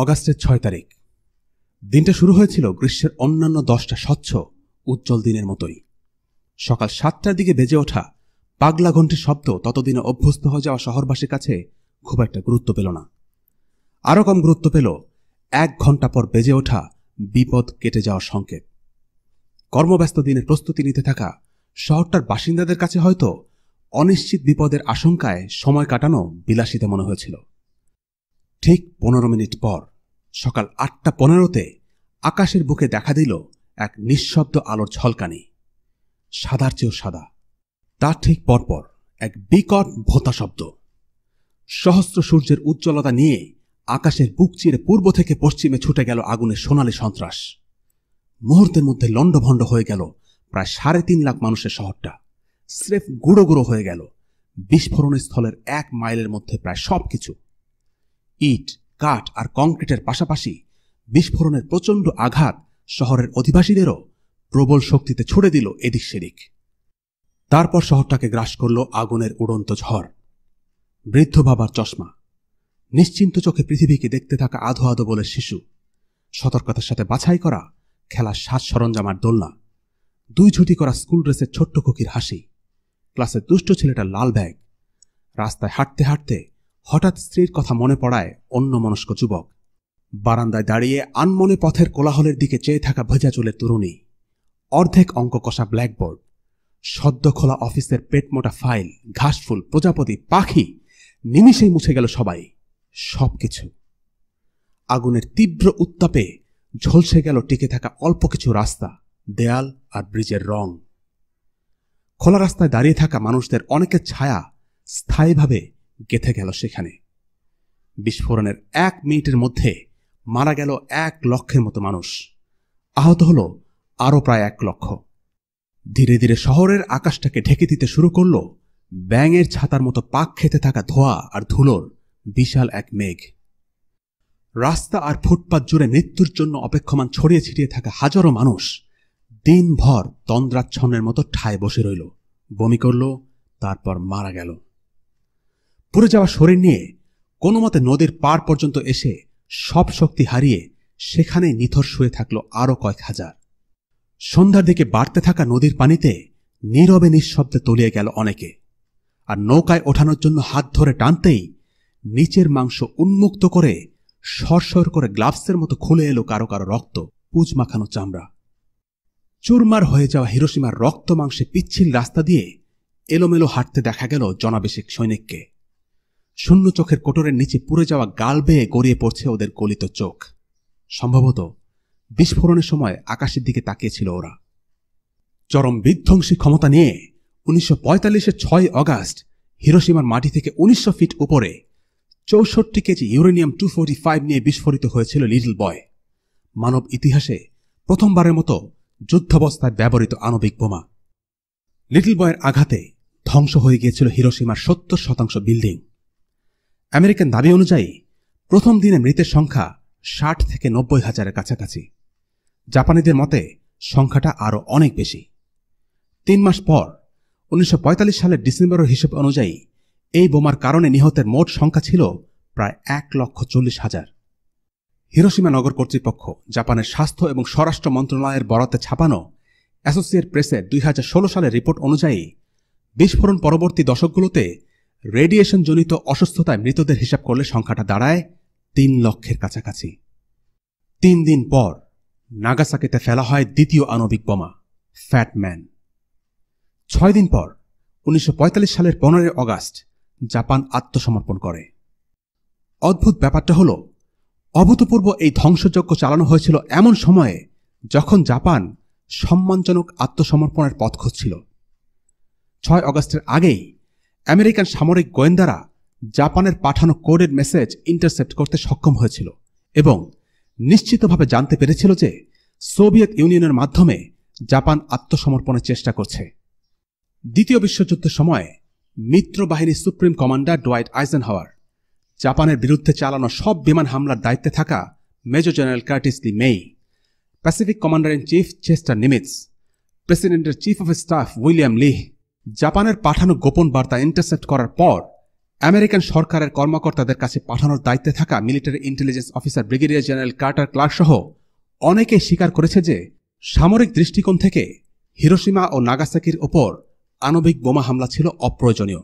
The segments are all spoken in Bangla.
অগাস্টের ছয় তারিখ দিনটা শুরু হয়েছিল গ্রীষ্মের অন্যান্য দশটা স্বচ্ছ উজ্জ্বল দিনের মতোই সকাল সাতটার দিকে বেজে ওঠা পাগলা ঘণ্টের শব্দ ততদিনে অভ্যস্ত হয়ে যাওয়া শহরবাসীর কাছে খুব একটা গুরুত্ব পেল না আরও কম গুরুত্ব পেল এক ঘন্টা পর বেজে ওঠা বিপদ কেটে যাওয়ার সংকেত কর্মব্যস্ত দিনের প্রস্তুতি নিতে থাকা শহরটার বাসিন্দাদের কাছে হয়তো অনিশ্চিত বিপদের আশঙ্কায় সময় কাটানো বিলাসিতা মনে হয়েছিল ঠিক পনেরো মিনিট পর সকাল আটটা পনেরোতে আকাশের বুকে দেখা দিল এক নিঃশব্দ আলোর ঝলকানি সাদার চেয়েও সাদা তার ঠিক পরপর এক বিকট ভোতা শব্দ সহস্র সূর্যের উজ্জ্বলতা নিয়ে আকাশের বুক চিরে পূর্ব থেকে পশ্চিমে ছুটে গেল আগুনের সোনালি সন্ত্রাস মুহূর্তের মধ্যে লণ্ডভণ্ড হয়ে গেল প্রায় সাড়ে তিন লাখ মানুষের শহরটা স্রেফ গুঁড়ো গুঁড়ো হয়ে গেল বিস্ফোরণ স্থলের এক মাইলের মধ্যে প্রায় সব কিছু ইট কাঠ আর কংক্রিটের পাশাপাশি বিস্ফোরণের প্রচণ্ড আঘাত শহরের অধিবাসীদেরও প্রবল শক্তিতে ছুড়ে দিল এদিক সেদিক তারপর শহরটাকে গ্রাস করল আগুনের উড়ন্ত ঝড় বৃদ্ধ বাবার চশমা নিশ্চিন্ত চোখে পৃথিবীকে দেখতে থাকা আধো আধো বলে শিশু সতর্কতার সাথে বাছাই করা খেলার সাজ সরঞ্জামার দোলনা দুই ঝুটি করা স্কুল ড্রেসের ছোট্ট খুকির হাসি ক্লাসের দুষ্ট ছেলেটার লাল ব্যাগ রাস্তায় হাঁটতে হাঁটতে হঠাৎ স্ত্রীর কথা মনে পড়ায় অন্য মনস্ক যুবক বারান্দায় দাঁড়িয়ে আনমনে পথের কোলাহলের দিকে চেয়ে থাকা ভেজা চুলের তরুণী অর্ধেক অঙ্ক কষা ব্ল্যাকবোর্ড সদ্য খোলা অফিসের পেটমোটা ফাইল ঘাসফুল প্রজাপতি পাখি নিমিষেই মুছে গেল সবাই সব কিছু আগুনের তীব্র উত্তাপে ঝলসে গেল টিকে থাকা অল্প কিছু রাস্তা দেয়াল আর ব্রিজের রং খোলা রাস্তায় দাঁড়িয়ে থাকা মানুষদের অনেকের ছায়া স্থায়ীভাবে গেথে গেল সেখানে বিস্ফোরণের এক মিনিটের মধ্যে মারা গেল এক লক্ষের মতো মানুষ আহত হল আরও প্রায় এক লক্ষ ধীরে ধীরে শহরের আকাশটাকে ঢেকে দিতে শুরু করল ব্যাঙের ছাতার মতো পাক খেতে থাকা ধোয়া আর ধুলোর বিশাল এক মেঘ রাস্তা আর ফুটপাত জুড়ে মৃত্যুর জন্য অপেক্ষমান ছড়িয়ে ছিটিয়ে থাকা হাজারো মানুষ দিনভর তন্দ্রাচ্ছন্নের মতো ঠায় বসে রইল বমি করল তারপর মারা গেল পুড়ে যাওয়া শরীর নিয়ে কোনো মতে নদীর পার পর্যন্ত এসে সব শক্তি হারিয়ে সেখানেই নিথর শুয়ে থাকল আরও কয়েক হাজার সন্ধ্যার দিকে বাড়তে থাকা নদীর পানিতে নীরবে নিঃশব্দে তলিয়ে গেল অনেকে আর নৌকায় ওঠানোর জন্য হাত ধরে টানতেই নিচের মাংস উন্মুক্ত করে সরসর করে গ্লাভসের মতো খুলে এলো কারো কারো রক্ত পুজ মাখানো চামড়া চুরমার হয়ে যাওয়া হিরোসীমার রক্ত মাংসে পিচ্ছিল রাস্তা দিয়ে এলোমেলো হাঁটতে দেখা গেল জনাবেশিক সৈনিককে শূন্য চোখের কোটরের নিচে পুড়ে যাওয়া গাল বেয়ে গড়িয়ে পড়ছে ওদের গলিত চোখ সম্ভবত বিস্ফোরণের সময় আকাশের দিকে তাকিয়েছিল ওরা চরম বিধ্বংসী ক্ষমতা নিয়ে উনিশশো পঁয়তাল্লিশের ছয় অগাস্ট হিরোসীমার মাটি থেকে উনিশশো ফিট উপরে চৌষট্টি KG uranium two forty five নিয়ে বিস্ফোরিত হয়েছিল লিটল বয় মানব ইতিহাসে প্রথমবারের মতো যুদ্ধাবস্থায় ব্যবহৃত আণবিক বোমা লিটল বয়ের আঘাতে ধ্বংস হয়ে গিয়েছিল হিরোসীমার সত্তর শতাংশ বিল্ডিং আমেরিকান দাবি অনুযায়ী প্রথম দিনে মৃতের সংখ্যা ষাট থেকে নব্বই হাজারের কাছাকাছি জাপানিদের মতে সংখ্যাটা আরও অনেক বেশি তিন মাস পর উনিশশো সালের ডিসেম্বরের হিসেব অনুযায়ী এই বোমার কারণে নিহতের মোট সংখ্যা ছিল প্রায় এক লক্ষ চল্লিশ হাজার হিরোসীমা নগর কর্তৃপক্ষ জাপানের স্বাস্থ্য এবং স্বরাষ্ট্র মন্ত্রণালয়ের বরাতে ছাপানো অ্যাসোসিয়েট প্রেসের দুই সালের রিপোর্ট অনুযায়ী বিস্ফোরণ পরবর্তী দশকগুলোতে রেডিয়েশনজনিত অসুস্থতায় মৃতদের হিসাব করলে সংখ্যাটা দাঁড়ায় তিন লক্ষের কাছাকাছি তিন দিন পর নাগাসাকিতে ফেলা হয় দ্বিতীয় আণবিক বোমা ফ্যাটম্যান ছয় দিন পর উনিশশো সালের পনেরোই অগাস্ট জাপান আত্মসমর্পণ করে অদ্ভুত ব্যাপারটা হল অভূতপূর্ব এই ধ্বংসযজ্ঞ চালানো হয়েছিল এমন সময়ে যখন জাপান সম্মানজনক আত্মসমর্পণের পথ খুঁজছিল ছয় অগাস্টের আগেই আমেরিকান সামরিক গোয়েন্দারা জাপানের পাঠানো কোডেড মেসেজ ইন্টারসেপ্ট করতে সক্ষম হয়েছিল এবং নিশ্চিতভাবে জানতে পেরেছিল যে সোভিয়েত ইউনিয়নের মাধ্যমে জাপান আত্মসমর্পণের চেষ্টা করছে দ্বিতীয় বিশ্বযুদ্ধের সময় মিত্র বাহিনীর সুপ্রিম কমান্ডার ডোয়াইট আইজেন হাওয়ার জাপানের বিরুদ্ধে চালানো সব বিমান হামলার দায়িত্বে থাকা major general Curtis LeMay Pacific commander in chief Chester Nimitz প্রেসিডেন্টের chief of staff William Leahy জাপানের পাঠানো গোপন বার্তা ইন্টারসেপ্ট করার পর আমেরিকান সরকারের কর্মকর্তাদের কাছে পাঠানোর দায়িত্বে থাকা military intelligence officer brigadier general Carter Clarke সহ অনেকেই স্বীকার করেছে যে সামরিক দৃষ্টিকোণ থেকে হিরোসীমা ও নাগাসাকির ওপর আণবিক বোমা হামলা ছিল অপ্রয়োজনীয়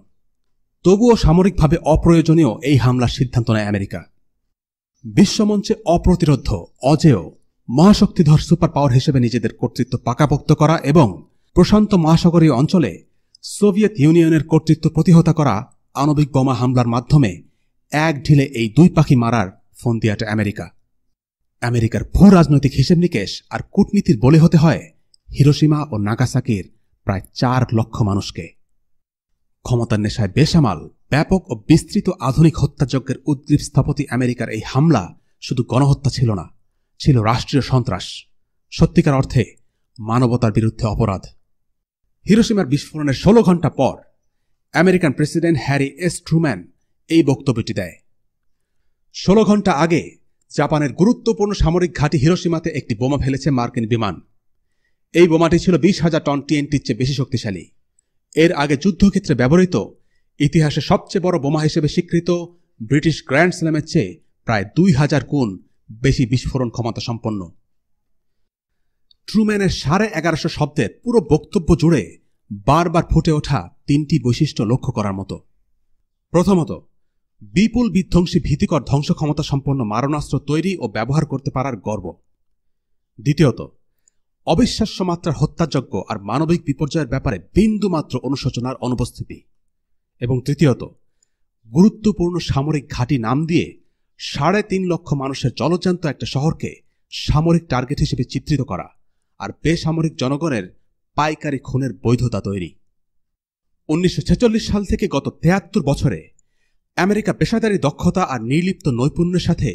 তবুও সামরিকভাবে অপ্রয়োজনীয় এই হামলার সিদ্ধান্ত নেয় আমেরিকা বিশ্বমঞ্চে অপ্রতিরোধ অজেয় মহাশক্তিধর সুপার পাওয়ার হিসেবে নিজেদের কর্তৃত্ব পাকাপোক্ত করা এবং প্রশান্ত মহাসাগরীয় অঞ্চলে সোভিয়েত ইউনিয়নের কর্তৃত্ব প্রতিহত করা আণবিক বোমা হামলার মাধ্যমে এক ঢিলে এই দুই পাখি মারার ফোন দিয়াটা আমেরিকা আমেরিকার ভূ রাজনৈতিক হিসেব নিকেশ আর কূটনীতির বলে হতে হয় হিরোসীমা ও নাগাসাকির প্রায় চার লক্ষ মানুষকে ক্ষমতার নেশায় বেসামাল ব্যাপক ও বিস্তৃত আধুনিক হত্যাযজ্ঞের উদ্গ্রীব স্থপতি আমেরিকার এই হামলা শুধু গণহত্যা ছিল না ছিল রাষ্ট্রীয় সন্ত্রাস সত্যিকার অর্থে মানবতার বিরুদ্ধে অপরাধ হিরোসীমার বিস্ফোরণের ষোলো ঘন্টা পর American president Harry S Truman এই বক্তব্যটি দেয় ষোলো ঘন্টা আগে জাপানের গুরুত্বপূর্ণ সামরিক ঘাঁটি হিরোসীমাতে একটি বোমা ফেলেছে মার্কিন বিমান এই বোমাটি ছিল বিশ হাজার টন টিএনটির চেয়ে বেশি শক্তিশালী এর আগে যুদ্ধক্ষেত্রে ব্যবহৃত ইতিহাসে সবচেয়ে বড় বোমা হিসেবে স্বীকৃত ব্রিটিশ গ্র্যান্ড স্ল্যামের চেয়ে প্রায় দুই হাজার গুণ বেশি বিস্ফোরণ ক্ষমতা সম্পন্ন ট্রুম্যানের সাড়ে এগারোশো শব্দের পুরো বক্তব্য জুড়ে বারবার ফুটে ওঠা তিনটি বৈশিষ্ট্য লক্ষ্য করার মতো প্রথমত বিপুল বিধ্বংসী ভীতিকর ধ্বংস ক্ষমতা সম্পন্ন মারণাস্ত্র তৈরি ও ব্যবহার করতে পারার গর্ব দ্বিতীয়ত অবিশ্বাস্য মাত্রার হত্যাযজ্ঞ আর মানবিক বিপর্যয়ের ব্যাপারে বিন্দুমাত্র অনুশোচনার অনুপস্থিতি এবং তৃতীয়ত গুরুত্বপূর্ণ সামরিক ঘাঁটি নাম দিয়ে সাড়ে তিন লক্ষ মানুষের জলজান্ত একটা শহরকে সামরিক টার্গেট হিসেবে চিত্রিত করা আর বেসামরিক জনগণের পাইকারি খুনের বৈধতা তৈরি উনিশশো সাল থেকে গত তেয়াত্তর বছরে আমেরিকা পেশাদারি দক্ষতা আর নির্লিপ্ত নৈপুণ্যের সাথে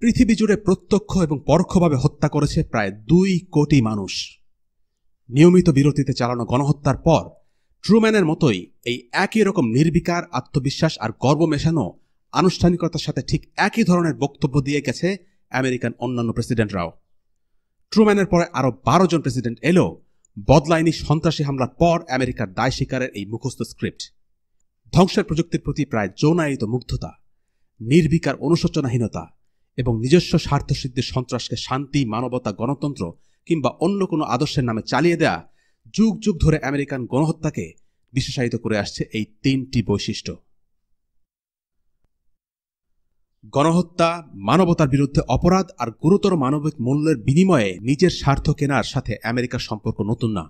পৃথিবী জুড়ে প্রত্যক্ষ এবং পরোক্ষভাবে হত্যা করেছে প্রায় দুই কোটি মানুষ নিয়মিত বিরতিতে চালানো গণহত্যার পর ট্রুম্যানের মতোই এই একই রকম নির্বিকার আত্মবিশ্বাস আর গর্ব মেশানো আনুষ্ঠানিকতার সাথে ঠিক একই ধরনের বক্তব্য দিয়ে গেছে আমেরিকান অন্যান্য প্রেসিডেন্টরাও ট্রুম্যানের পরে আরও বারো জন প্রেসিডেন্ট এলেও বদলায়নি সন্ত্রাসী হামলার পর আমেরিকার দায় স্বীকারের এই মুখস্থ স্ক্রিপ্ট ধ্বংসের প্রযুক্তির প্রতি প্রায় যৌনায়িত মুগ্ধতা নির্বিকার অনুশোচনাহীনতা এবং নিজস্ব স্বার্থসিদ্ধির সন্ত্রাসকে শান্তি মানবতা গণতন্ত্র কিংবা অন্য কোনো আদর্শের নামে চালিয়ে দেয়া যুগ যুগ ধরে আমেরিকান গণহত্যাকে বিশেষায়িত করে আসছে এই তিনটি বৈশিষ্ট্য গণহত্যা মানবতার বিরুদ্ধে অপরাধ আর গুরুতর মানবিক মূল্যের বিনিময়ে নিজের স্বার্থ কেনার সাথে আমেরিকার সম্পর্ক নতুন না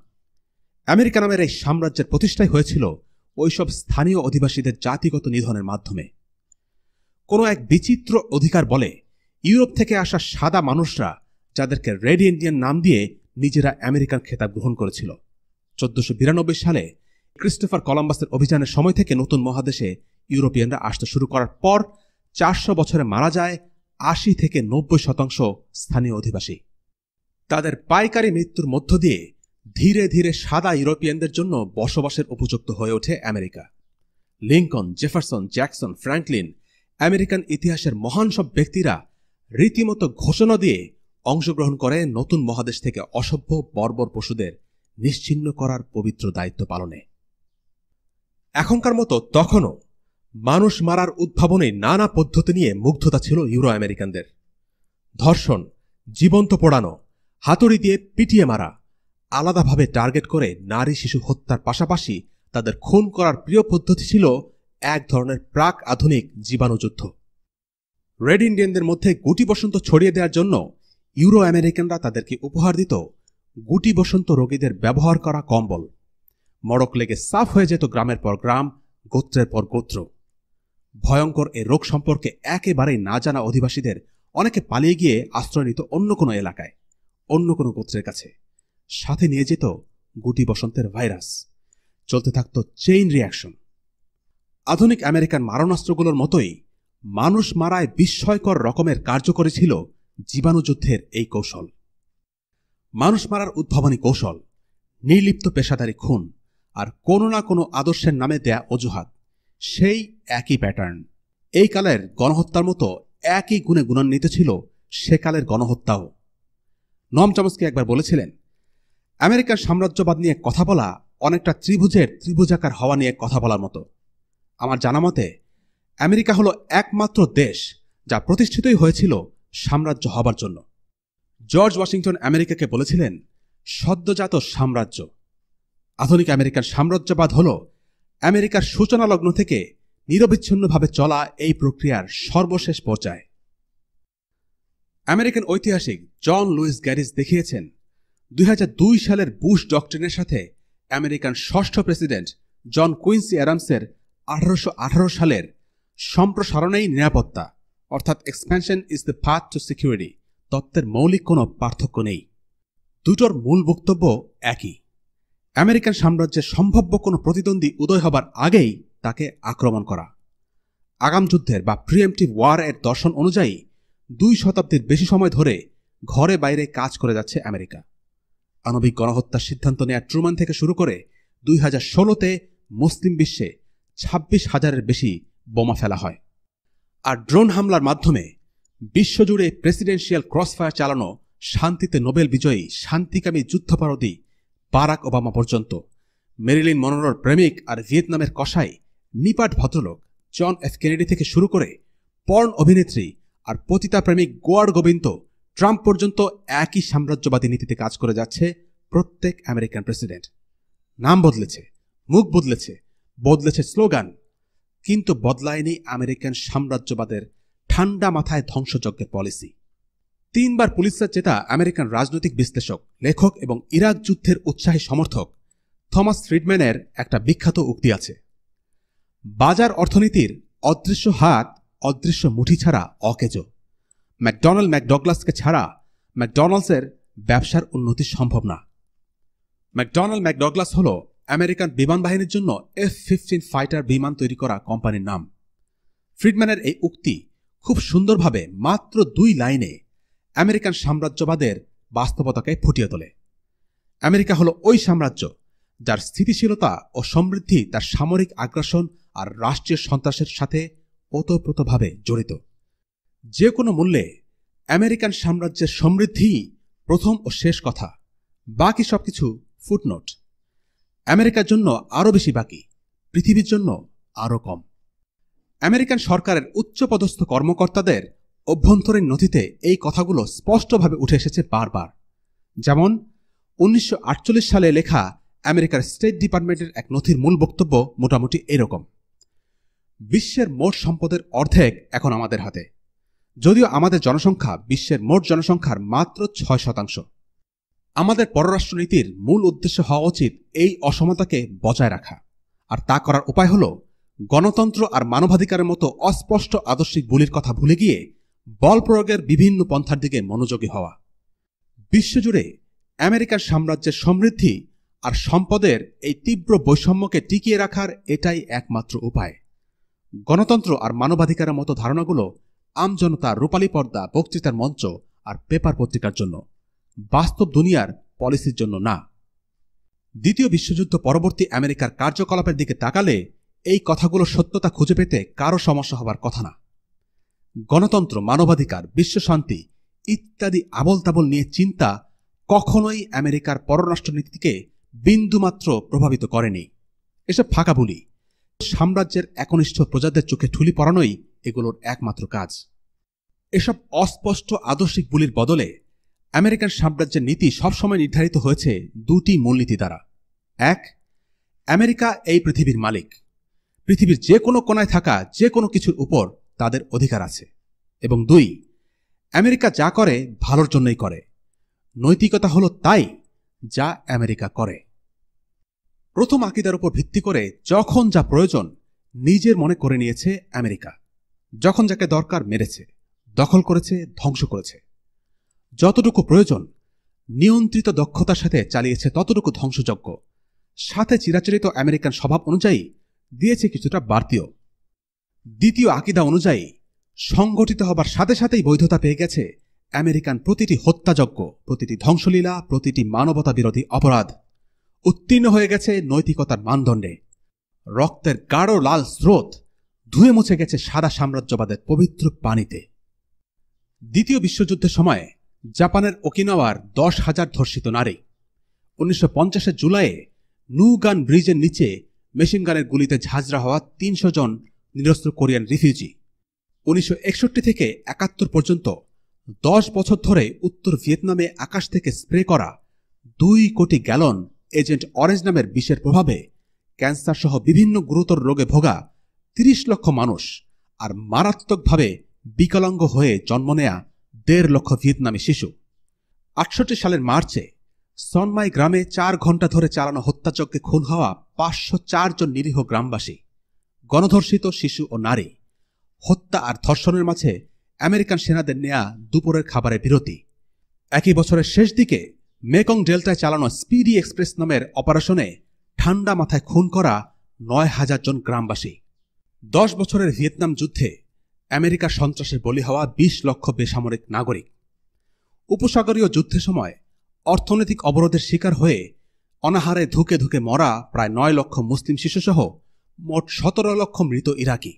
আমেরিকা নামের এই সাম্রাজ্যের প্রতিষ্ঠাই হয়েছিল ওইসব স্থানীয় অধিবাসীদের জাতিগত নিধনের মাধ্যমে কোনো এক বিচিত্র অধিকার বলে ইউরোপ থেকে আসা সাদা মানুষরা যাদেরকে রেড ইন্ডিয়ান নাম দিয়ে নিজেরা আমেরিকার খেতাব গ্রহণ করেছিল চোদ্দশো বিরানব্বই সালে ক্রিস্টোফার কলম্বাসের অভিযানের সময় থেকে নতুন মহাদেশে ইউরোপিয়ানরা আসতে শুরু করার পর চারশো বছরে মারা যায় আশি থেকে নব্বই শতাংশ স্থানীয় অধিবাসী তাদের পাইকারি মৃত্যুর মধ্য দিয়ে ধীরে ধীরে সাদা ইউরোপিয়ানদের জন্য বসবাসের উপযুক্ত হয়ে ওঠে America Lincoln Jefferson Jackson Franklin American ইতিহাসের মহান সব ব্যক্তিরা রীতিমতো ঘোষণা দিয়ে অংশগ্রহণ করে নতুন মহাদেশ থেকে অসভ্য বর্বর পশুদের নিশ্চিন্ন করার পবিত্র দায়িত্ব পালনে এখনকার মতো তখনও মানুষ মারার উদ্ভাবনে নানা পদ্ধতি নিয়ে মুগ্ধতা ছিল ইউরো আমেরিকানদের ধর্ষণ জীবন্ত পোড়ানো হাতুড়ি দিয়ে পিটিয়ে মারা আলাদাভাবে টার্গেট করে নারী শিশু হত্যার পাশাপাশি তাদের খুন করার প্রিয় পদ্ধতি ছিল এক ধরনের প্রাক আধুনিক জীবাণুযুদ্ধ রেড ইন্ডিয়ানদের মধ্যে গুটি বসন্ত ছড়িয়ে দেওয়ার জন্য ইউরো আমেরিকানরা তাদেরকে উপহার দিত গুটি বসন্ত রোগীদের ব্যবহার করা কম্বল মড়ক লেগে সাফ হয়ে যেত গ্রামের পর গ্রাম গোত্রের পর গোত্র ভয়ঙ্কর এ রোগ সম্পর্কে একেবারেই না জানা অধিবাসীদের অনেকে পালিয়ে গিয়ে আশ্রয় নিত অন্য কোনো এলাকায় অন্য কোনো গোত্রের কাছে সাথে নিয়ে যেত গুটি বসন্তের ভাইরাস চলতে থাকত চেইন রিয়াকশন আধুনিক আমেরিকান মারণাস্ত্রগুলোর মতোই মানুষ মারায় বিস্ময়কর রকমের কার্যকরী ছিল জীবাণুযুদ্ধের এই কৌশল মানুষ মারার উদ্ভাবনী কৌশল নির্লিপ্ত পেশাদারি খুন আর কোনো না কোনো আদর্শের নামে দেয়া অজুহাত সেই একই প্যাটার্ন এই কালের গণহত্যার মতো একই গুণে গুণান্বিত ছিল সে কালের গণহত্যাও নম চামচকে একবার বলেছিলেন আমেরিকার সাম্রাজ্যবাদ নিয়ে কথা বলা অনেকটা ত্রিভুজের ত্রিভুজাকার হওয়া নিয়ে কথা বলার মতো আমার জানা মতে আমেরিকা হলো একমাত্র দেশ যা প্রতিষ্ঠিতই হয়েছিল সাম্রাজ্য হবার জন্য জর্জ ওয়াশিংটন আমেরিকাকে বলেছিলেন সদ্যজাত সাম্রাজ্য আধুনিক আমেরিকার সাম্রাজ্যবাদ হল আমেরিকার সূচনা লগ্ন থেকে নিরবিচ্ছিন্নভাবে চলা এই প্রক্রিয়ার সর্বশেষ পর্যায়ে আমেরিকান ঐতিহাসিক জন লুইস গ্যারিস দেখিয়েছেন দুই সালের বুশ ডকট্রিনের সাথে আমেরিকান ষষ্ঠ প্রেসিডেন্ট জন কুইন্সি অ্যারামসের আঠারোশো সালের সম্প্রসারণেই নিরাপত্তা অর্থাৎ expansion is the path to security তত্ত্বের মৌলিক কোনো পার্থক্য নেই দুটোর মূল বক্তব্য একই আমেরিকান সাম্রাজ্যের সম্ভাব্য কোনো প্রতিদ্বন্দ্বী উদয় হবার আগেই তাকে আক্রমণ করা আগাম যুদ্ধের বা প্রিএমটিভ ওয়ার এর দর্শন অনুযায়ী দুই শতাব্দীর বেশি সময় ধরে ঘরে বাইরে কাজ করে যাচ্ছে আমেরিকা আণবিক গণহত্যার সিদ্ধান্ত নেয়া ট্রুম্যান থেকে শুরু করে দুই হাজার ষোলোতে মুসলিম বিশ্বে ছাব্বিশ হাজারের বেশি বোমা ফেলা হয় আর ড্রোন হামলার মাধ্যমে বিশ্বজুড়ে প্রেসিডেন্সিয়াল ক্রসফায়ার চালানো শান্তিতে নোবেল বিজয়ী শান্তিকামী যুদ্ধপারদী বারাক ওবামা পর্যন্ত মেরিলিন মনোরর প্রেমিক আর ভিয়েতনামের কষাই নিপাট ভদ্রলোক জন এফ কেনেডি থেকে শুরু করে পর্ন অভিনেত্রী আর পতিতা প্রেমিক গোয়ার গোবিন্দ ট্রাম্প পর্যন্ত একই সাম্রাজ্যবাদী নীতিতে কাজ করে যাচ্ছে প্রত্যেক আমেরিকান প্রেসিডেন্ট নাম বদলেছে মুখ বদলেছে বদলেছে স্লোগান কিন্তু বদলায়নি আমেরিকান সাম্রাজ্যবাদের ঠান্ডা মাথায় ধ্বংসযজ্ঞের পলিসি তিনবার পুলিশের চেতা আমেরিকান রাজনৈতিক বিশ্লেষক লেখক এবং ইরাক যুদ্ধের উৎসাহী সমর্থক থমাস ফ্রিডম্যানের একটা বিখ্যাত উক্তি আছে বাজার অর্থনীতির অদৃশ্য হাত অদৃশ্য মুঠি ছাড়া অকেজ ম্যাকডোনাল্ড ম্যাকডগলাসকে ছাড়া ম্যাকডোনাল্ডসের ব্যবসার উন্নতি সম্ভব না ম্যাকডোনাল্ড ম্যাকডগলাস হল আমেরিকান বিমান বাহিনীর জন্য এফ ফিফটিন ফাইটার বিমান তৈরি করা কোম্পানির নাম ফ্রিডম্যানের এই উক্তি খুব সুন্দরভাবে মাত্র দুই লাইনে আমেরিকান সাম্রাজ্যবাদের বাস্তবতাকে ফুটিয়ে তোলে আমেরিকা হলো ওই সাম্রাজ্য যার স্থিতিশীলতা ও সমৃদ্ধি তার সামরিক আগ্রাসন আর রাষ্ট্রীয় সন্ত্রাসের সাথে ওতপ্রোতভাবে জড়িত যে কোনো মূল্যে আমেরিকান সাম্রাজ্যের সমৃদ্ধি প্রথম ও শেষ কথা বাকি সব কিছু ফুটনোট আমেরিকার জন্য আরও বেশি বাকি পৃথিবীর জন্য আরও কম আমেরিকান সরকারের উচ্চপদস্থ কর্মকর্তাদের অভ্যন্তরীণ নথিতে এই কথাগুলো স্পষ্টভাবে উঠে এসেছে বারবার যেমন উনিশশো সালে লেখা আমেরিকার স্টেট ডিপার্টমেন্টের এক নথির মূল বক্তব্য মোটামুটি এরকম বিশ্বের মোট সম্পদের অর্ধেক এখন আমাদের হাতে যদিও আমাদের জনসংখ্যা বিশ্বের মোট জনসংখ্যার মাত্র ছয় শতাংশ আমাদের পররাষ্ট্রনীতির মূল উদ্দেশ্য হওয়া উচিত এই অসমতাকে বজায় রাখা আর তা করার উপায় হল গণতন্ত্র আর মানবাধিকারের মতো অস্পষ্ট আদর্শিক বুলির কথা ভুলে গিয়ে বল প্রয়োগের বিভিন্ন পন্থার দিকে মনোযোগী হওয়া বিশ্বজুড়ে আমেরিকার সাম্রাজ্যের সমৃদ্ধি আর সম্পদের এই তীব্র বৈষম্যকে টিকিয়ে রাখার এটাই একমাত্র উপায় গণতন্ত্র আর মানবাধিকারের মতো ধারণাগুলো আমজনতা রূপালী পর্দা বক্তৃতার মঞ্চ আর পেপার পত্রিকার জন্য বাস্তব দুনিয়ার পলিসির জন্য না দ্বিতীয় বিশ্বযুদ্ধ পরবর্তী আমেরিকার কার্যকলাপের দিকে তাকালে এই কথাগুলো সত্যতা খুঁজে পেতে কারো সমস্যা হবার কথা না গণতন্ত্র মানবাধিকার বিশ্বশান্তি ইত্যাদি আবল তাবল নিয়ে চিন্তা কখনোই আমেরিকার পররাষ্ট্রনীতিকে বিন্দুমাত্র প্রভাবিত করেনি এসব ফাঁকা বলি সাম্রাজ্যের একনিষ্ঠ প্রজাদের চোখে ঠুলি পড়ানোই এগুলোর একমাত্র কাজ এসব অস্পষ্ট আদর্শিক বুলির বদলে আমেরিকান সাম্রাজ্যের নীতি সবসময় নির্ধারিত হয়েছে দুটি মূলনীতি দ্বারা এক আমেরিকা এই পৃথিবীর মালিক পৃথিবীর যে কোনো কোনায় থাকা যে কোনো কিছুর উপর তাদের অধিকার আছে এবং দুই আমেরিকা যা করে ভালোর জন্যই করে নৈতিকতা হলো তাই যা আমেরিকা করে প্রথম আকিদার উপর ভিত্তি করে যখন যা প্রয়োজন নিজের মনে করে নিয়েছে আমেরিকা যখন যাকে দরকার মেরেছে দখল করেছে ধ্বংস করেছে যতটুকু প্রয়োজন নিয়ন্ত্রিত দক্ষতার সাথে চালিয়েছে ততটুকু ধ্বংসযজ্ঞ সাথে চিরাচরিত আমেরিকান স্বভাব অনুযায়ী দিয়েছে কিছুটা বাড়তিও দ্বিতীয় আকিদা অনুযায়ী সংগঠিত হবার সাথে সাথেই বৈধতা পেয়ে গেছে আমেরিকান প্রতিটি হত্যাযজ্ঞ প্রতিটি ধ্বংসলীলা প্রতিটি মানবতা বিরোধী অপরাধ উত্তীর্ণ হয়ে গেছে নৈতিকতার মানদণ্ডে রক্তের গাঢ় লাল স্রোত ধুয়ে মুছে গেছে সাদা সাম্রাজ্যবাদের পবিত্র পানিতে দ্বিতীয় বিশ্বযুদ্ধের সময় জাপানের ওকিনাওয়ার দশ হাজার ধর্ষিত নারী উনিশশো পঞ্চাশের জুলাইয়ে নুগান ব্রিজের নিচে মেশিনগানের গুলিতে ঝাঁঝরা হওয়া তিনশো জন নিরস্ত্র কোরিয়ান রিফিউজি উনিশশো থেকে একাত্তর পর্যন্ত দশ বছর ধরে উত্তর ভিয়েতনামে আকাশ থেকে স্প্রে করা দুই কোটি গ্যালন এজেন্ট অরেঞ্জ নামের বিষের প্রভাবে ক্যান্সার সহ বিভিন্ন গুরুতর রোগে ভোগা তিরিশ লক্ষ মানুষ আর মারাত্মকভাবে বিকলাঙ্গ হয়ে জন্ম নেয়া দেড় লক্ষ ভিয়েতনামি শিশু আটষট্টি সালের মার্চে সনমাই গ্রামে চার ঘন্টা ধরে চালানো হত্যাযজ্ঞে খুন হওয়া পাঁচশো চারজন নিরীহ গ্রামবাসী গণধর্ষিত শিশু ও নারী হত্যা আর ধর্ষণের মাঝে আমেরিকান সেনাদের নেয়া দুপুরের খাবারের বিরতি একই বছরের শেষ দিকে মেকং ডেল্টায় চালানো স্পিডি এক্সপ্রেস নামের অপারেশনে ঠান্ডা মাথায় খুন করা নয় হাজার জন গ্রামবাসী দশ বছরের ভিয়েতনাম যুদ্ধে আমেরিকার সন্ত্রাসের বলি হওয়া বিশ লক্ষ বেসামরিক নাগরিক উপসাগরীয় যুদ্ধের সময় অর্থনৈতিক অবরোধের শিকার হয়ে অনাহারে ধুকে ধুকে মরা প্রায় নয় লক্ষ মুসলিম শিশুসহ মোট সতেরো লক্ষ মৃত ইরাকি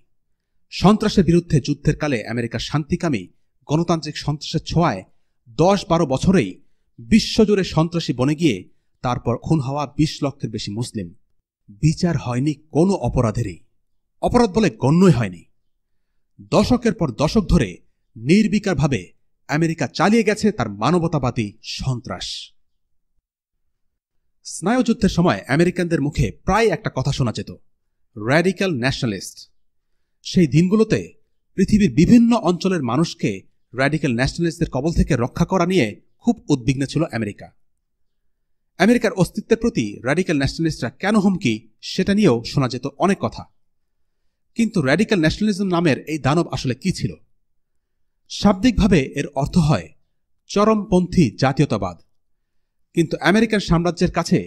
সন্ত্রাসের বিরুদ্ধে যুদ্ধের কালে আমেরিকার শান্তিকামী গণতান্ত্রিক সন্ত্রাসের ছোঁয়ায় দশ বারো বছরেই বিশ্বজুড়ে সন্ত্রাসী বনে গিয়ে তারপর খুন হওয়া বিশ লক্ষের বেশি মুসলিম বিচার হয়নি কোনো অপরাধেরই অপরাধ বলে গণ্যই হয়নি দশকের পর দশক ধরে নির্বিকারভাবে আমেরিকা চালিয়ে গেছে তার মানবতাবাদী সন্ত্রাস স্নায়ুযুদ্ধের সময় আমেরিকানদের মুখে প্রায় একটা কথা শোনা যেত র্যাডিক্যাল ন্যাশনালিস্ট সেই দিনগুলোতে পৃথিবীর বিভিন্ন অঞ্চলের মানুষকে র্যাডিক্যাল ন্যাশনালিস্টদের কবল থেকে রক্ষা করা নিয়ে খুব উদ্বিগ্ন ছিল আমেরিকা আমেরিকার অস্তিত্বের প্রতি র্যাডিক্যাল ন্যাশনালিস্টরা কেন হুমকি সেটা নিয়েও শোনা যেত অনেক কথা কিন্তু র্যাডিক্যাল ন্যাশনালিজম নামের এই দানব আসলে কি ছিল শাব্দিকভাবে এর অর্থ হয় চরমপন্থী জাতীয়তাবাদ কিন্তু আমেরিকান সাম্রাজ্যের কাছে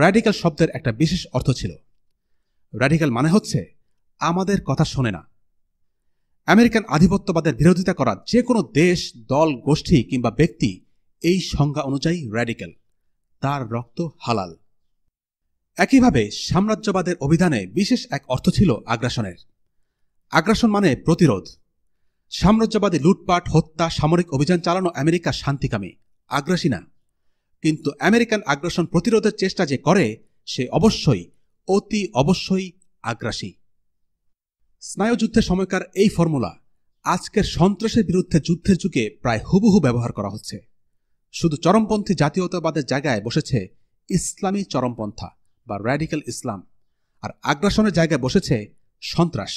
র্যাডিক্যাল শব্দের একটা বিশেষ অর্থ ছিল র্যাডিক্যাল মানে হচ্ছে আমাদের কথা শোনে না আমেরিকান আধিপত্যবাদের বিরোধিতা করা যে কোনো দেশ দল গোষ্ঠী কিংবা ব্যক্তি এই সংজ্ঞা অনুযায়ী র্যাডিক্যাল তার রক্ত হালাল একইভাবে সাম্রাজ্যবাদের অভিধানে বিশেষ এক অর্থ ছিল আগ্রাসনের আগ্রাসন মানে প্রতিরোধ সাম্রাজ্যবাদী লুটপাট হত্যা সামরিক অভিযান চালানো আমেরিকা শান্তিকামী আগ্রাসী না কিন্তু আমেরিকান আগ্রাসন প্রতিরোধের চেষ্টা যে করে সে অবশ্যই অতি অবশ্যই আগ্রাসী স্নায়ুযুদ্ধের সময়কার এই ফর্মুলা আজকের সন্ত্রাসের বিরুদ্ধে যুদ্ধের যুগে প্রায় হুবহু ব্যবহার করা হচ্ছে শুধু চরমপন্থী জাতীয়তাবাদের জায়গায় বসেছে ইসলামী চরমপন্থা বা র্যাডিক্যাল ইসলাম আর আগ্রাসনের জায়গায় বসেছে সন্ত্রাস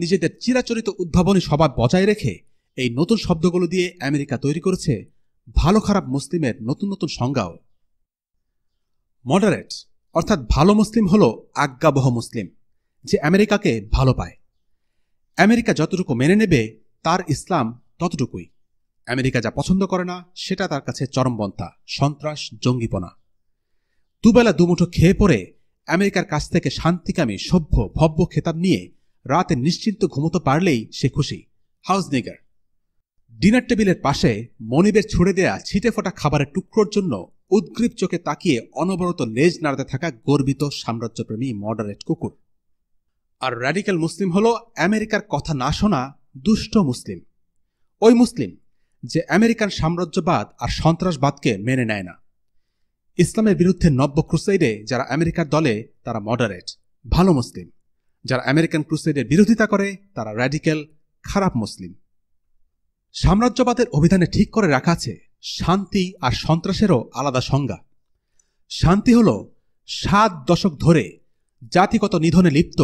নিজেদের চিরাচরিত উদ্ভাবনী স্বভাব বজায় রেখে এই নতুন শব্দগুলো দিয়ে আমেরিকা তৈরি করেছে ভালো খারাপ মুসলিমের নতুন নতুন সংজ্ঞাও মডারেট অর্থাৎ ভালো মুসলিম হল আজ্ঞাবহ মুসলিম যে আমেরিকাকে ভালো পায় আমেরিকা যতটুকু মেনে নেবে তার ইসলাম ততটুকুই আমেরিকা যা পছন্দ করে না সেটা তার কাছে চরমপন্থা সন্ত্রাস জঙ্গিপনা দুবেলা দুমুঠো খেয়ে পড়ে আমেরিকার কাছ থেকে শান্তিকামী সভ্য ভব্য খেতাব নিয়ে রাতে নিশ্চিন্ত ঘুমোতে পারলেই সে খুশি হাউস নিগার ডিনার টেবিলের পাশে মনিবের ছুড়ে দেয়া ছিটে ফোটা খাবারের টুকরোর জন্য উদ্গ্রীব চোখে তাকিয়ে অনবরত লেজ নাড়াতে থাকা গর্বিত সাম্রাজ্যপ্রেমী মডারেট কুকুর আর র্যাডিক্যাল মুসলিম হলো আমেরিকার কথা না শোনা দুষ্ট মুসলিম ওই মুসলিম যে আমেরিকান সাম্রাজ্যবাদ আর সন্ত্রাসবাদকে মেনে নেয় না ইসলামের বিরুদ্ধে নব্য ক্রুসাইডে যারা আমেরিকার দলে তারা মডারেট ভালো মুসলিম যারা আমেরিকান ক্রুসাইডের বিরোধিতা করে তারা র্যাডিক্যাল খারাপ মুসলিম সাম্রাজ্যবাদের অভিধানে ঠিক করে রাখা আছে শান্তি আর সন্ত্রাসেরও আলাদা সংজ্ঞা শান্তি হল সাত দশক ধরে জাতিগত নিধনে লিপ্ত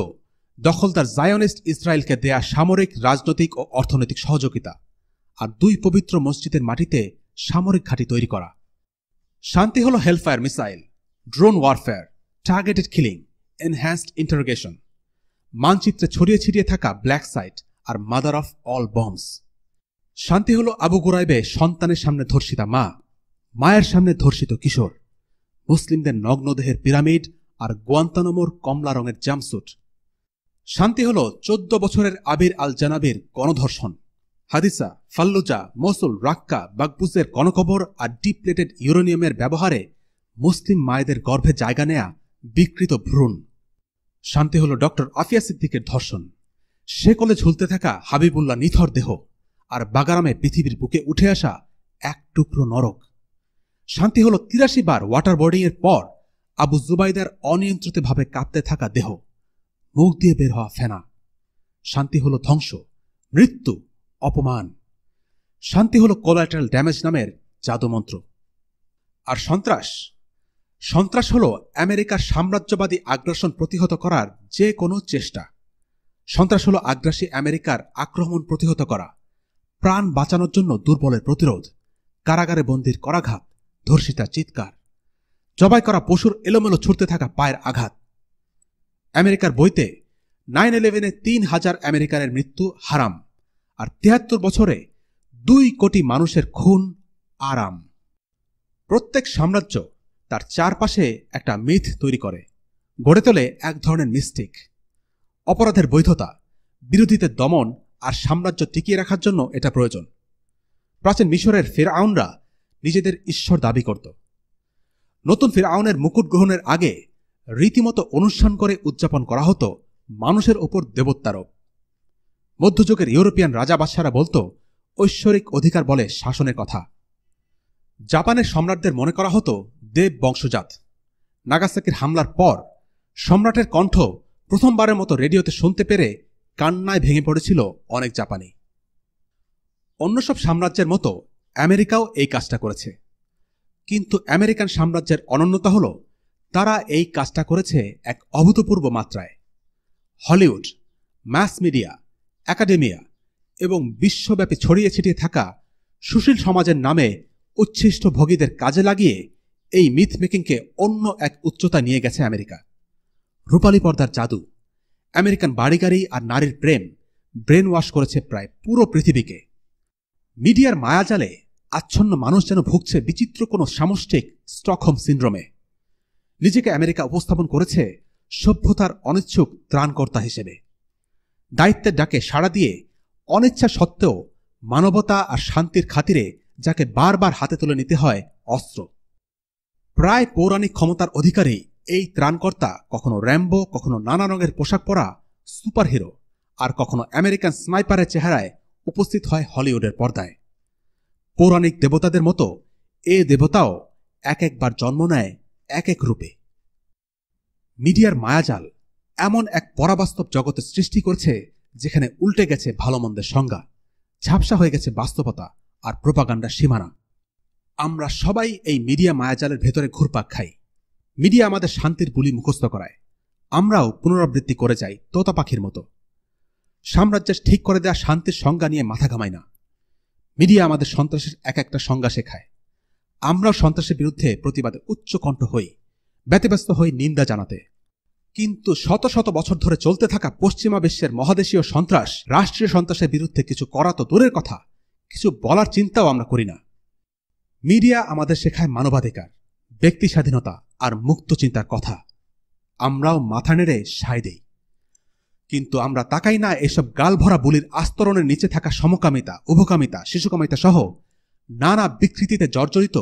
দখলদার জায়নিস্ট ইসরায়েলকে দেয়া সামরিক রাজনৈতিক ও অর্থনৈতিক সহযোগিতা আর দুই পবিত্র মসজিদের মাটিতে সামরিক ঘাঁটি তৈরি করা শান্তি হল hellfire missile drone warfare targeted killing enhanced interrogation মানচিত্রে ছড়িয়ে ছিটিয়ে থাকা ব্ল্যাক সাইট আর মাদার অফ অল বম্বস শান্তি হলো আবু গোরাইবে সন্তানের সামনে ধর্ষিতা মা মায়ের সামনে ধর্ষিত কিশোর মুসলিমদের নগ্নদেহের পিরামিড আর গোয়ান্তানমোর কমলা রঙের জামসুট শান্তি হল চোদ্দ বছরের আবির আল জানাবির গণধর্ষণ হাদিসা ফাল্লুজা মসুল রাক্কা বাগবুসের গণকবর আর ডিপ্লেটেড ইউরোনিয়ামের ব্যবহারে মুসলিম মায়েদের গর্ভে জায়গা নেয়া বিকৃত ভ্রূণ শান্তি হল ডক্টর আফিয়া সিদ্দিকের ধর্ষণ সে কলে ঝুলতে থাকা হাবিবুল্লাহ নিথর দেহ আর বাগারামে পৃথিবীর বুকে উঠে আসা এক টুকরো নরক শান্তি হলো তিরাশি বার ওয়াটার বোর্ডিংয়ের পর আবু জুবাইদার অনিয়ন্ত্রিতভাবে কাঁপতে থাকা দেহ মুখ দিয়ে বের হওয়া ফেনা শান্তি হলো ধ্বংস মৃত্যু অপমান শান্তি হলো কোলাটারাল ড্যামেজ নামের জাদুমন্ত্র আর সন্ত্রাস সন্ত্রাস হলো আমেরিকার সাম্রাজ্যবাদী আগ্রাসন প্রতিহত করার যে কোনো চেষ্টা সন্ত্রাস হলো আগ্রাসী আমেরিকার আক্রমণ প্রতিহত করা প্রাণ বাঁচানোর জন্য দুর্বলের প্রতিরোধ কারাগারে বন্দির করাঘাত ধর্ষিতা চিৎকার জবাই করা পশুর এলোমেলো ছুটতে থাকা পায়ের আঘাত আমেরিকার বইতে নাইন ইলেভেনে তিন হাজার আমেরিকানের মৃত্যু হারাম আর তিয়াত্তর বছরে দুই কোটি মানুষের খুন আরাম প্রত্যেক সাম্রাজ্য তার চারপাশে একটা মিথ তৈরি করে গড়ে তোলে এক ধরনের মিস্টিক অপরাধের বৈধতা বিরোধীদের দমন আর সাম্রাজ্য টিকিয়ে রাখার জন্য এটা প্রয়োজন প্রাচীন মিশরের ফেরাউনরা নিজেদের ঈশ্বর দাবি করত নতুন ফেরাউনের মুকুট গ্রহণের আগে রীতিমতো অনুষ্ঠান করে উদযাপন করা হতো মানুষের ওপর দেবত্বারোপ মধ্যযুগের ইউরোপিয়ান রাজা বাদশারা বলত ঐশ্বরিক অধিকার বলে শাসনের কথা জাপানের সম্রাটদের মনে করা হতো দেব বংশজাত নাগাসাকির হামলার পর সম্রাটের কণ্ঠ প্রথমবারের মতো রেডিওতে শুনতে পেরে কান্নায় ভেঙে পড়েছিল অনেক জাপানি অন্য সব সাম্রাজ্যের মতো আমেরিকাও এই কাজটা করেছে কিন্তু আমেরিকান সাম্রাজ্যের অনন্যতা হল তারা এই কাজটা করেছে এক অভূতপূর্ব মাত্রায় হলিউড মাস মিডিয়া একাডেমিয়া এবং বিশ্বব্যাপী ছড়িয়ে ছিটিয়ে থাকা সুশীল সমাজের নামে উচ্ছিষ্ট ভোগীদের কাজে লাগিয়ে এই মিথ মেকিংকে অন্য এক উচ্চতা নিয়ে গেছে আমেরিকা রূপালী পর্দার জাদু আমেরিকান বাড়িগাড়ি আর নারীর প্রেম ব্রেন ওয়াশ করেছে প্রায় পুরো পৃথিবীকে মিডিয়ার মায়াজালে আচ্ছন্ন মানুষ যেন ভুগছে বিচিত্র কোনো সামষ্টিক স্টকহোম সিন্ড্রোমে নিজেকে আমেরিকা উপস্থাপন করেছে সভ্যতার অনিচ্ছুক ত্রাণকর্তা হিসেবে দায়িত্বের ডাকে সাড়া দিয়ে অনিচ্ছা সত্ত্বেও মানবতা আর শান্তির খাতিরে যাকে বারবার হাতে তুলে নিতে হয় অস্ত্র প্রায় পৌরাণিক ক্ষমতার অধিকারী এই ত্রাণকর্তা কখনো র্যাম্বো কখনো নানা রঙের পোশাক পরা সুপারহিরো আর কখনো আমেরিকান স্নাইপারের চেহারায় উপস্থিত হয় হলিউডের পর্দায় পৌরাণিক দেবতাদের মতো এ দেবতাও এক একবার জন্ম নেয় এক এক রূপে মিডিয়ার মায়াজাল এমন এক পরাবাস্তব জগতের সৃষ্টি করছে যেখানে উল্টে গেছে ভালো মন্দের সংজ্ঞা ঝাপসা হয়ে গেছে বাস্তবতা আর প্রোপাগান্ডার সীমানা আমরা সবাই এই মিডিয়া মায়াজালের ভেতরে ঘুরপাক খাই মিডিয়া আমাদের শান্তির বুলি মুখস্থ করায় আমরাও পুনরাবৃত্তি করে যাই তোতা পাখির মতো সাম্রাজ্যের ঠিক করে দেওয়া শান্তির সংজ্ঞা নিয়ে মাথা ঘামায় না মিডিয়া আমাদের সন্ত্রাসের এক একটা সংজ্ঞা শেখায় আমরাও সন্ত্রাসের বিরুদ্ধে প্রতিবাদে উচ্চকণ্ঠ হই ব্যতিব্যস্ত হই নিন্দা জানাতে কিন্তু শত শত বছর ধরে চলতে থাকা পশ্চিমা বিশ্বের মহাদেশীয় সন্ত্রাস রাষ্ট্রীয় সন্ত্রাসের বিরুদ্ধে কিছু করা তো দূরের কথা কিছু বলার চিন্তাও আমরা করি না মিডিয়া আমাদের শেখায় মানবাধিকার ব্যক্তি স্বাধীনতা আর মুক্ত চিন্তার কথা আমরাও মাথা নেড়ে সায় দেই কিন্তু আমরা তাকাই না এসব গালভরা বুলির আস্তরণের নিচে থাকা সমকামিতা উভকামিতা শিশুকামিতা সহ নানা বিকৃতিতে জর্জরিত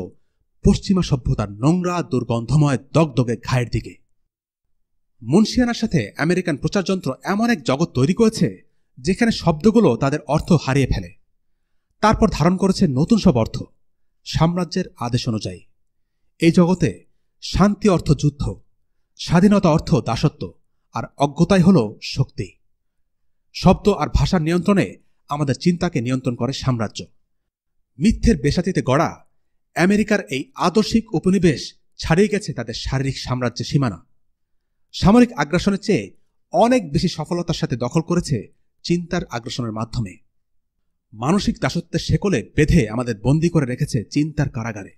পশ্চিমা সভ্যতার নোংরা দুর্গন্ধময় দগদগে ঘায়ের দিকে মুন্সিয়ানার সাথে আমেরিকান প্রচারযন্ত্র এমন এক জগৎ তৈরি করেছে যেখানে শব্দগুলো তাদের অর্থ হারিয়ে ফেলে তারপর ধারণ করেছে নতুন সব অর্থ সাম্রাজ্যের আদেশ অনুযায়ী এই জগতে শান্তি অর্থ যুদ্ধ স্বাধীনতা অর্থ দাসত্ব আর অজ্ঞতাই হল শক্তি শব্দ আর ভাষার নিয়ন্ত্রণে আমাদের চিন্তাকে নিয়ন্ত্রণ করে সাম্রাজ্য মিথ্যের বেসাতিতে গড়া আমেরিকার এই আদর্শিক উপনিবেশ ছাড়িয়ে গেছে তাদের শারীরিক সাম্রাজ্যের সীমানা সামরিক আগ্রাসনের চেয়ে অনেক বেশি সফলতার সাথে দখল করেছে চিন্তার আগ্রাসনের মাধ্যমে মানসিক দাসত্বের শেকলে বেঁধে আমাদের বন্দি করে রেখেছে চিন্তার কারাগারে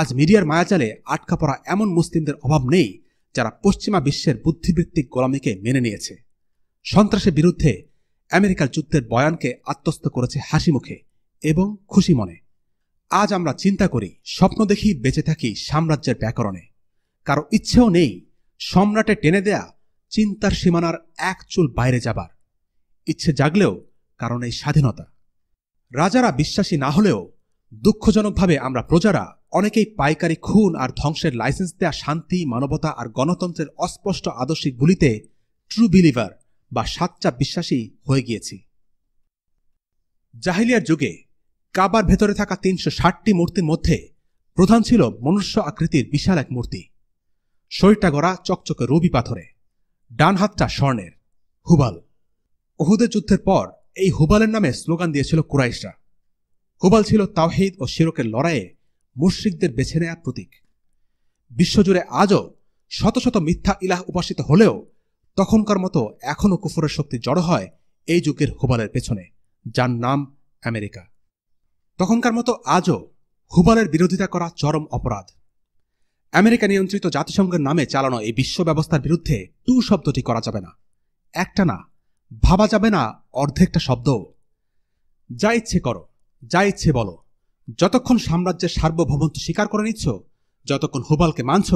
আজ মিডিয়ার মায়াচালে আটকা পড়া এমন মুসলিমদের অভাব নেই যারা পশ্চিমা বিশ্বের বুদ্ধিবৃত্তিক গোলামিকে মেনে নিয়েছে সন্ত্রাসের বিরুদ্ধে আমেরিকার যুদ্ধের বয়ানকে আত্মস্থ করেছে হাসি মুখে এবং খুশি মনে আজ আমরা চিন্তা করি স্বপ্ন দেখি বেঁচে থাকি সাম্রাজ্যের ব্যাকরণে কারো ইচ্ছেও নেই সম্রাটে টেনে দেয়া চিন্তার সীমানার এক চুল বাইরে যাবার ইচ্ছে জাগলেও কারণ এই স্বাধীনতা রাজারা বিশ্বাসী না হলেও দুঃখজনকভাবে আমরা প্রজারা অনেকেই পাইকারি খুন আর ধ্বংসের লাইসেন্স দেয়া শান্তি মানবতা আর গণতন্ত্রের অস্পষ্ট আদর্শিক গুলিতে ট্রু বিলিভার বা সাচ্চা বিশ্বাসী হয়ে গিয়েছি জাহিলিয়ার যুগে কাবার ভেতরে থাকা তিনশো ষাটটি মূর্তির মধ্যে প্রধান ছিল মনুষ্য আকৃতির বিশাল এক মূর্তি শরীরটা গড়া চকচকে রবি পাথরে ডান হাতটা স্বর্ণের হুবাল ওহুদের যুদ্ধের পর এই হুবালের নামে স্লোগান দিয়েছিল কুরাইশরা হুবাল ছিল তাওহিদ ও শিরকের লড়াইয়ে মুশ্রিকদের বেছে নেয়ার প্রতীক বিশ্বজুড়ে আজও শত শত মিথ্যা ইলাহ উপাসিত হলেও তখনকার মতো এখনও কুফরের শক্তি জড়ো হয় এই যুগের হুবালের পেছনে যার নাম আমেরিকা তখনকার মতো আজও হুবালের বিরোধিতা করা চরম অপরাধ আমেরিকা নিয়ন্ত্রিত জাতিসংঘের নামে চালানো এই বিশ্ব ব্যবস্থার বিরুদ্ধে টু শব্দটি করা যাবে না একটা না ভাবা যাবে না অর্ধেকটা শব্দও যা ইচ্ছে করো যা ইচ্ছে বলো যতক্ষণ সাম্রাজ্যের সার্বভৌমত্ব স্বীকার করে নিচ্ছ যতক্ষণ হুবালকে মানছ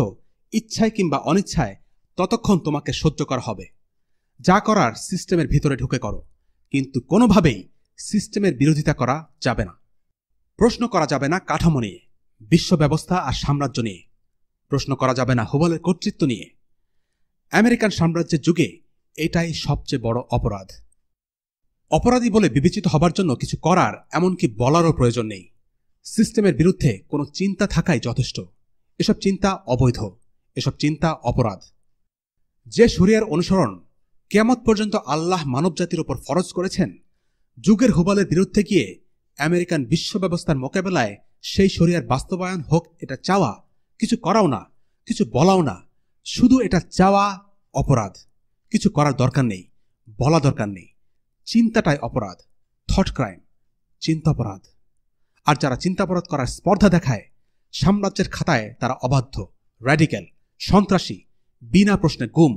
ইচ্ছায় কিংবা অনিচ্ছায় ততক্ষণ তোমাকে সহ্য করা হবে যা করার সিস্টেমের ভিতরে ঢুকে করো কিন্তু কোনোভাবেই সিস্টেমের বিরোধিতা করা যাবে না প্রশ্ন করা যাবে না কাঠামো নিয়ে বিশ্ব ব্যবস্থা আর সাম্রাজ্য নিয়ে প্রশ্ন করা যাবে না হুবালের কর্তৃত্ব নিয়ে আমেরিকান সাম্রাজ্যের যুগে এটাই সবচেয়ে বড় অপরাধ অপরাধী বলে বিবেচিত হবার জন্য কিছু করার এমনকি বলারও প্রয়োজন নেই সিস্টেমের বিরুদ্ধে কোনো চিন্তা থাকাই যথেষ্ট এসব চিন্তা অবৈধ এসব চিন্তা অপরাধ যে সুরিয়ার অনুসরণ কেমত পর্যন্ত আল্লাহ মানবজাতির ওপর ফরজ করেছেন যুগের হুবালের বিরুদ্ধে গিয়ে আমেরিকান বিশ্ব ব্যবস্থার মোকাবেলায় সেই শরিয়ার বাস্তবায়ন হোক এটা চাওয়া কিছু করাও না কিছু বলাও না শুধু এটা চাওয়া অপরাধ কিছু করার দরকার নেই বলা দরকার নেই চিন্তাটাই অপরাধ থট ক্রাইম চিন্তা অপরাধ আর যারা চিন্তাপরাধ করার স্পর্ধা দেখায় সাম্রাজ্যের খাতায় তারা অবাধ্য র্যাডিক্যাল সন্ত্রাসী বিনা প্রশ্নে গুম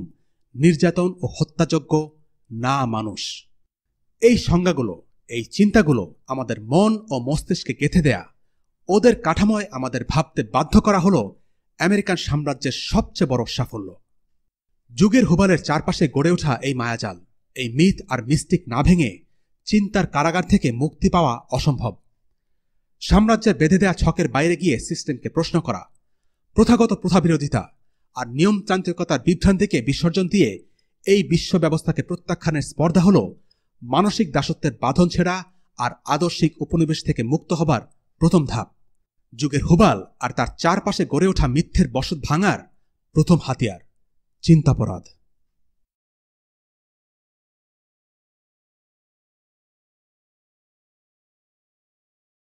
নির্যাতন ও হত্যাযোগ্য না মানুষ এই সংজ্ঞাগুলো এই চিন্তাগুলো আমাদের মন ও মস্তিষ্কে গেঁথে দেয়া ওদের কাঠাময় আমাদের ভাবতে বাধ্য করা হলো আমেরিকান সাম্রাজ্যের সবচেয়ে বড় সাফল্য যুগের হুবালের চারপাশে গড়ে ওঠা এই মায়াজাল এই মিথ আর মিস্টিক না ভেঙে চিন্তার কারাগার থেকে মুক্তি পাওয়া অসম্ভব সাম্রাজ্যের বেঁধে দেয়া ছকের বাইরে গিয়ে সিস্টেমকে প্রশ্ন করা প্রথাগত প্রথা বিরোধিতা আর নিয়মতান্ত্রিকতার বিভ্রান্তিকে বিসর্জন দিয়ে এই বিশ্ব ব্যবস্থাকে প্রত্যাখ্যানের স্পর্ধা হল মানসিক দাসত্বের বাঁধন ছেড়া আর আদর্শিক উপনিবেশ থেকে মুক্ত হবার প্রথম ধাপ যুগের হুবাল আর তার চারপাশে গড়ে ওঠা মিথ্যের বসত ভাঙার প্রথম হাতিয়ার চিন্তাপরাধ